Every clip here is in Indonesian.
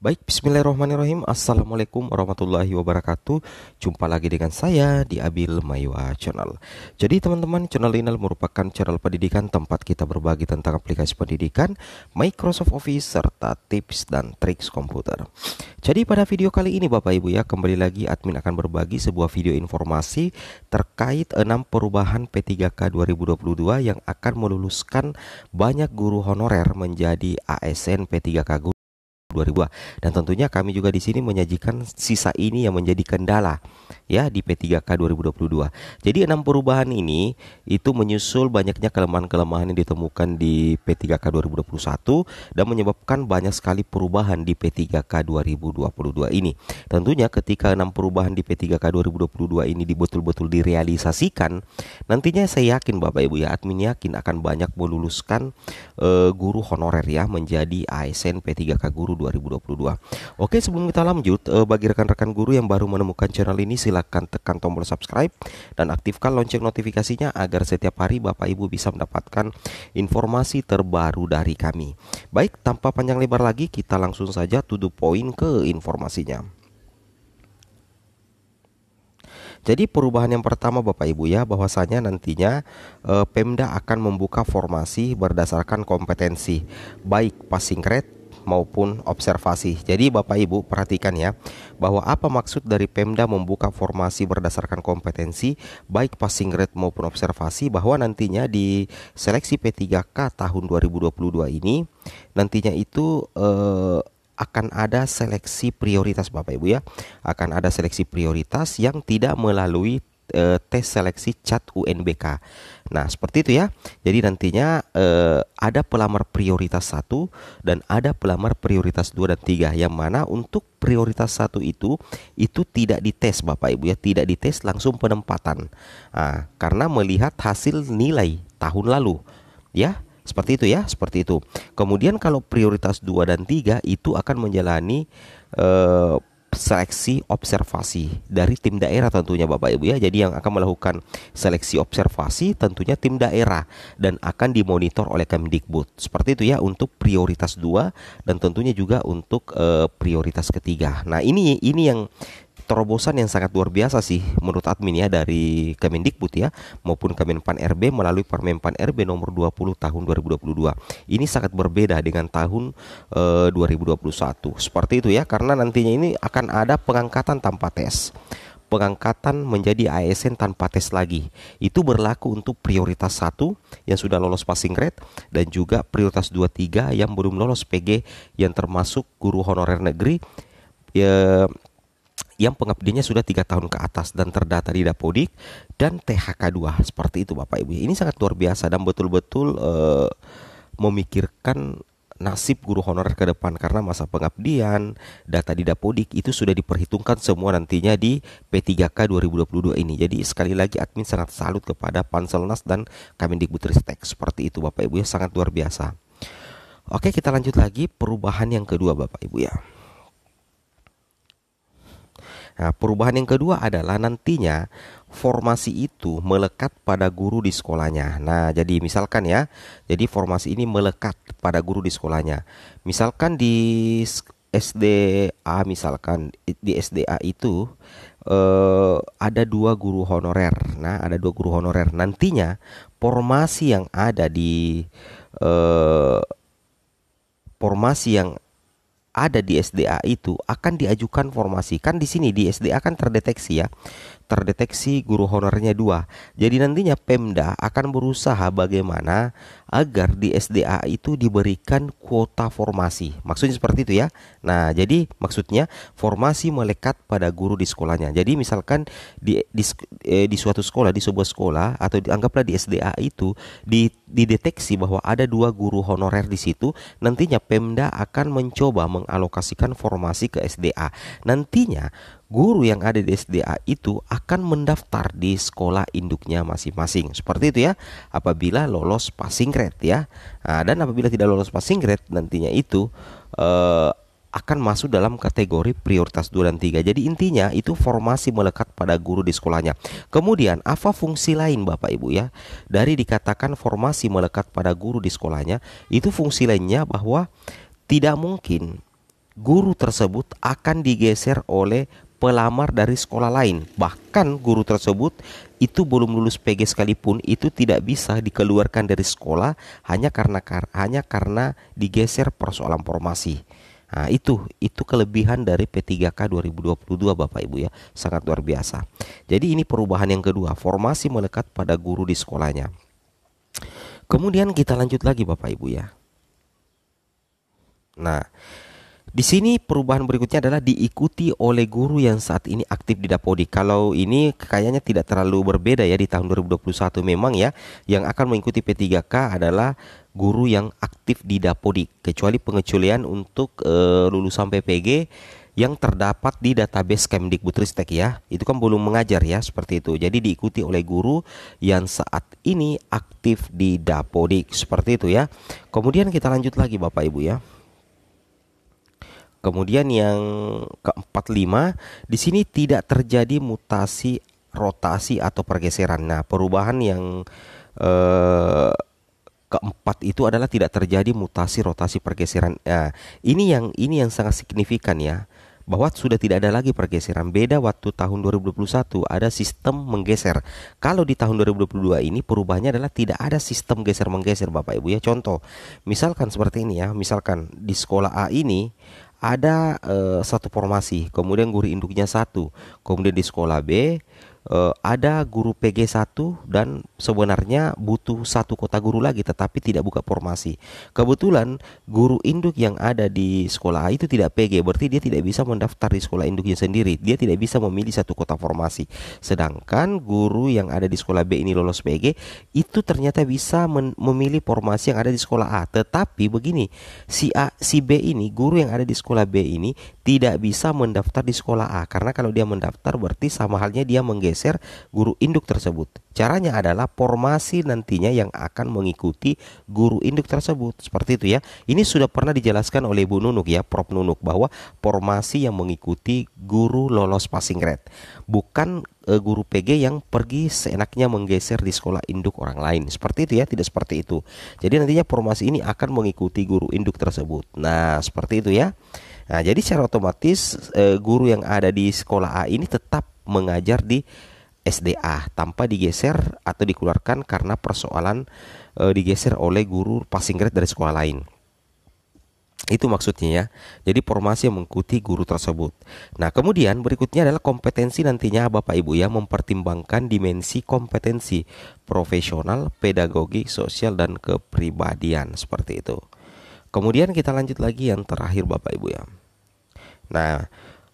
Baik, bismillahirrahmanirrahim. Assalamualaikum warahmatullahi wabarakatuh. Jumpa lagi dengan saya di Abil Maywa Channel. Jadi teman-teman, channel ini merupakan channel pendidikan tempat kita berbagi tentang aplikasi pendidikan, Microsoft Office, serta tips dan triks komputer. Jadi pada video kali ini Bapak Ibu ya, kembali lagi admin akan berbagi sebuah video informasi terkait 6 perubahan P3K 2022 yang akan meluluskan banyak guru honorer menjadi ASN P3K guru 2002. Dan tentunya kami juga di sini menyajikan sisa ini yang menjadi kendala ya di P3K 2022. Jadi enam perubahan ini itu menyusul banyaknya kelemahan-kelemahan yang ditemukan di P3K 2021 dan menyebabkan banyak sekali perubahan di P3K 2022 ini. Tentunya ketika enam perubahan di P3K 2022 ini dibetul betul direalisasikan, nantinya saya yakin Bapak Ibu ya admin yakin akan banyak meluluskan uh, guru honorer ya menjadi ASN P3K guru 2022. Oke, sebelum kita lanjut, eh, bagi rekan-rekan guru yang baru menemukan channel ini silahkan tekan tombol subscribe dan aktifkan lonceng notifikasinya agar setiap hari Bapak Ibu bisa mendapatkan informasi terbaru dari kami. Baik, tanpa panjang lebar lagi kita langsung saja to poin ke informasinya. Jadi perubahan yang pertama Bapak Ibu ya bahwasanya nantinya eh, Pemda akan membuka formasi berdasarkan kompetensi baik passing grade maupun observasi. Jadi Bapak Ibu perhatikan ya bahwa apa maksud dari Pemda membuka formasi berdasarkan kompetensi baik passing grade maupun observasi bahwa nantinya di seleksi P3K tahun 2022 ini nantinya itu eh, akan ada seleksi prioritas Bapak Ibu ya. Akan ada seleksi prioritas yang tidak melalui e, tes seleksi cat UNBK. Nah, seperti itu ya. Jadi nantinya e, ada pelamar prioritas satu dan ada pelamar prioritas 2 dan 3 yang mana untuk prioritas satu itu itu tidak dites Bapak Ibu ya, tidak dites langsung penempatan. Nah, karena melihat hasil nilai tahun lalu. Ya, seperti itu ya, seperti itu. Kemudian kalau prioritas 2 dan 3 itu akan menjalani e, seleksi observasi dari tim daerah tentunya Bapak Ibu ya. Jadi yang akan melakukan seleksi observasi tentunya tim daerah dan akan dimonitor oleh Kemdikbud. Seperti itu ya untuk prioritas dua dan tentunya juga untuk e, prioritas ketiga. Nah, ini ini yang terobosan yang sangat luar biasa sih menurut admin ya dari Kemendikbud ya maupun Kemenpan RB melalui Permenpan RB nomor 20 tahun 2022. Ini sangat berbeda dengan tahun e, eh, 2021. Seperti itu ya karena nantinya ini akan ada pengangkatan tanpa tes pengangkatan menjadi ASN tanpa tes lagi. Itu berlaku untuk prioritas 1 yang sudah lolos passing grade dan juga prioritas 2 3 yang belum lolos PG yang termasuk guru honorer negeri ya, yang pengabdiannya sudah tiga tahun ke atas dan terdata di Dapodik dan THK2 seperti itu Bapak Ibu. Ini sangat luar biasa dan betul-betul uh, memikirkan nasib guru honorer ke depan karena masa pengabdian, data di Dapodik itu sudah diperhitungkan semua nantinya di P3K 2022 ini. Jadi sekali lagi admin sangat salut kepada Panselnas dan Kemendikbudristek seperti itu Bapak Ibu ya sangat luar biasa. Oke, kita lanjut lagi perubahan yang kedua Bapak Ibu ya. Nah, perubahan yang kedua adalah nantinya formasi itu melekat pada guru di sekolahnya. Nah, jadi misalkan ya, jadi formasi ini melekat pada guru di sekolahnya. Misalkan di SDA misalkan di SDA itu eh, ada dua guru honorer. Nah, ada dua guru honorer. Nantinya formasi yang ada di eh, formasi yang ada di SDA itu akan diajukan formasi kan di sini di SDA kan terdeteksi ya terdeteksi guru honornya dua. Jadi nantinya Pemda akan berusaha bagaimana agar di SDA itu diberikan kuota formasi. Maksudnya seperti itu ya. Nah, jadi maksudnya formasi melekat pada guru di sekolahnya. Jadi misalkan di di, eh, di suatu sekolah, di sebuah sekolah atau dianggaplah di SDA itu dideteksi bahwa ada dua guru honorer di situ, nantinya Pemda akan mencoba mengalokasikan formasi ke SDA. Nantinya guru yang ada di SDA itu akan mendaftar di sekolah induknya masing-masing. Seperti itu ya, apabila lolos passing grade ya. Nah, dan apabila tidak lolos passing grade nantinya itu eh, akan masuk dalam kategori prioritas 2 dan 3. Jadi intinya itu formasi melekat pada guru di sekolahnya. Kemudian apa fungsi lain Bapak Ibu ya? Dari dikatakan formasi melekat pada guru di sekolahnya, itu fungsi lainnya bahwa tidak mungkin guru tersebut akan digeser oleh pelamar dari sekolah lain. Bahkan guru tersebut itu belum lulus PG sekalipun itu tidak bisa dikeluarkan dari sekolah hanya karena kar hanya karena digeser persoalan formasi. Nah, itu itu kelebihan dari P3K 2022 Bapak Ibu ya, sangat luar biasa. Jadi ini perubahan yang kedua, formasi melekat pada guru di sekolahnya. Kemudian kita lanjut lagi Bapak Ibu ya. Nah, di sini perubahan berikutnya adalah diikuti oleh guru yang saat ini aktif di Dapodi. Kalau ini kayaknya tidak terlalu berbeda ya di tahun 2021 memang ya yang akan mengikuti P3K adalah guru yang aktif di Dapodi kecuali pengecualian untuk e, lulusan PPG yang terdapat di database Kemdikbudristek ya. Itu kan belum mengajar ya seperti itu. Jadi diikuti oleh guru yang saat ini aktif di Dapodik seperti itu ya. Kemudian kita lanjut lagi Bapak Ibu ya. Kemudian yang keempat lima, di sini tidak terjadi mutasi, rotasi atau pergeseran. Nah, perubahan yang eh, keempat itu adalah tidak terjadi mutasi, rotasi, pergeseran. Nah, ini yang ini yang sangat signifikan ya bahwa sudah tidak ada lagi pergeseran. Beda waktu tahun 2021 ada sistem menggeser. Kalau di tahun 2022 ini perubahannya adalah tidak ada sistem geser menggeser Bapak Ibu ya. Contoh, misalkan seperti ini ya, misalkan di sekolah A ini ada uh, satu formasi, kemudian guru induknya satu, kemudian di sekolah B uh, ada guru PG1 dan sebenarnya butuh satu kota guru lagi tetapi tidak buka formasi. Kebetulan guru induk yang ada di sekolah A itu tidak PG, berarti dia tidak bisa mendaftar di sekolah induknya sendiri. Dia tidak bisa memilih satu kota formasi. Sedangkan guru yang ada di sekolah B ini lolos PG itu ternyata bisa memilih formasi yang ada di sekolah A. Tetapi begini, si A si B ini guru yang ada di sekolah B ini tidak bisa mendaftar di sekolah A karena kalau dia mendaftar berarti sama halnya dia menggeser menggeser guru induk tersebut. Caranya adalah formasi nantinya yang akan mengikuti guru induk tersebut. Seperti itu ya. Ini sudah pernah dijelaskan oleh Bu Nunuk ya, Prof Nunuk bahwa formasi yang mengikuti guru lolos passing grade. Bukan e, guru PG yang pergi seenaknya menggeser di sekolah induk orang lain. Seperti itu ya, tidak seperti itu. Jadi nantinya formasi ini akan mengikuti guru induk tersebut. Nah, seperti itu ya. Nah, jadi secara otomatis e, guru yang ada di sekolah A ini tetap mengajar di SDA tanpa digeser atau dikeluarkan karena persoalan e, digeser oleh guru passing grade dari sekolah lain. Itu maksudnya ya. Jadi formasi yang mengikuti guru tersebut. Nah, kemudian berikutnya adalah kompetensi nantinya Bapak Ibu ya mempertimbangkan dimensi kompetensi profesional, pedagogi, sosial dan kepribadian seperti itu. Kemudian kita lanjut lagi yang terakhir Bapak Ibu ya. Nah,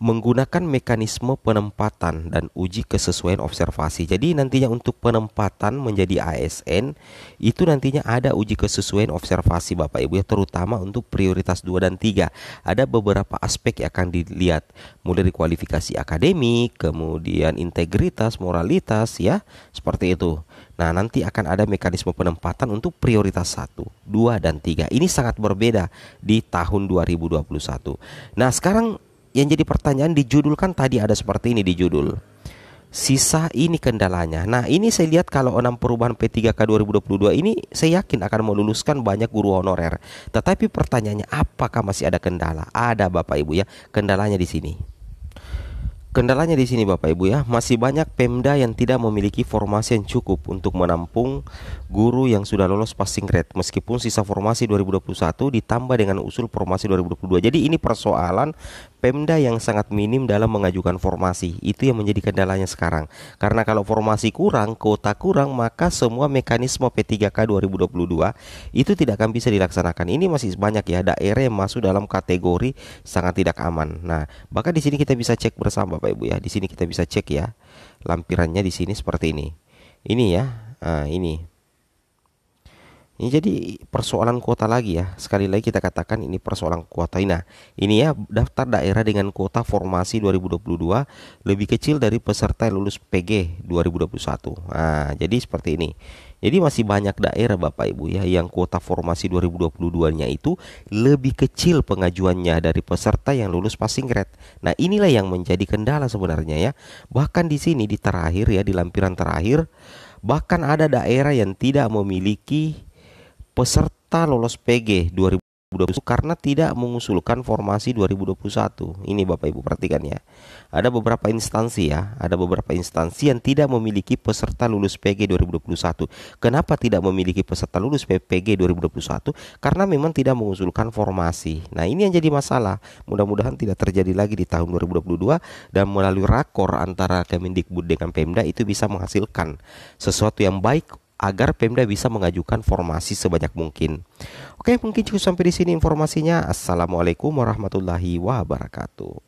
menggunakan mekanisme penempatan dan uji kesesuaian observasi. Jadi nantinya untuk penempatan menjadi ASN itu nantinya ada uji kesesuaian observasi Bapak Ibu ya terutama untuk prioritas 2 dan 3. Ada beberapa aspek yang akan dilihat mulai dari kualifikasi akademik, kemudian integritas, moralitas ya, seperti itu. Nah, nanti akan ada mekanisme penempatan untuk prioritas 1, 2 dan 3. Ini sangat berbeda di tahun 2021. Nah, sekarang yang jadi pertanyaan di judul kan tadi ada seperti ini di judul. Sisa ini kendalanya. Nah, ini saya lihat kalau enam perubahan P3K 2022 ini saya yakin akan meluluskan banyak guru honorer. Tetapi pertanyaannya apakah masih ada kendala? Ada Bapak Ibu ya, kendalanya di sini. Kendalanya di sini Bapak Ibu ya, masih banyak Pemda yang tidak memiliki formasi yang cukup untuk menampung guru yang sudah lolos passing grade meskipun sisa formasi 2021 ditambah dengan usul formasi 2022. Jadi ini persoalan Pemda yang sangat minim dalam mengajukan formasi. Itu yang menjadi kendalanya sekarang. Karena kalau formasi kurang, kuota kurang, maka semua mekanisme P3K 2022 itu tidak akan bisa dilaksanakan. Ini masih banyak ya daerah yang masuk dalam kategori sangat tidak aman. Nah, bahkan di sini kita bisa cek bersama Bapak Ibu ya. Di sini kita bisa cek ya. Lampirannya di sini seperti ini. Ini ya. Nah, ini ini jadi persoalan kuota lagi ya. Sekali lagi kita katakan ini persoalan kuota. Nah, ini ya daftar daerah dengan kuota formasi 2022 lebih kecil dari peserta yang lulus PG 2021. Nah, jadi seperti ini. Jadi masih banyak daerah Bapak Ibu ya yang kuota formasi 2022-nya itu lebih kecil pengajuannya dari peserta yang lulus passing grade. Nah, inilah yang menjadi kendala sebenarnya ya. Bahkan di sini di terakhir ya di lampiran terakhir bahkan ada daerah yang tidak memiliki peserta lolos PG 2020 karena tidak mengusulkan formasi 2021. Ini Bapak Ibu perhatikan ya. Ada beberapa instansi ya, ada beberapa instansi yang tidak memiliki peserta lulus PG 2021. Kenapa tidak memiliki peserta lulus PPG 2021? Karena memang tidak mengusulkan formasi. Nah, ini yang jadi masalah. Mudah-mudahan tidak terjadi lagi di tahun 2022 dan melalui rakor antara Kemendikbud dengan Pemda itu bisa menghasilkan sesuatu yang baik agar Pemda bisa mengajukan formasi sebanyak mungkin. Oke, mungkin cukup sampai di sini informasinya. Assalamualaikum warahmatullahi wabarakatuh.